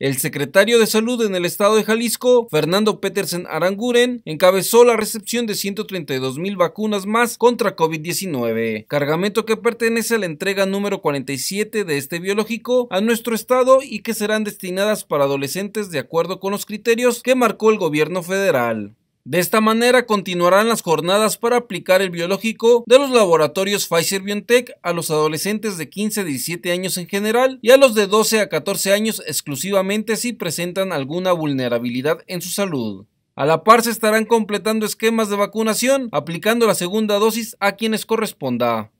El secretario de Salud en el estado de Jalisco, Fernando Petersen Aranguren, encabezó la recepción de 132 mil vacunas más contra COVID-19, cargamento que pertenece a la entrega número 47 de este biológico a nuestro estado y que serán destinadas para adolescentes de acuerdo con los criterios que marcó el gobierno federal. De esta manera continuarán las jornadas para aplicar el biológico de los laboratorios Pfizer BioNTech a los adolescentes de 15 a 17 años en general y a los de 12 a 14 años exclusivamente si presentan alguna vulnerabilidad en su salud. A la par se estarán completando esquemas de vacunación, aplicando la segunda dosis a quienes corresponda.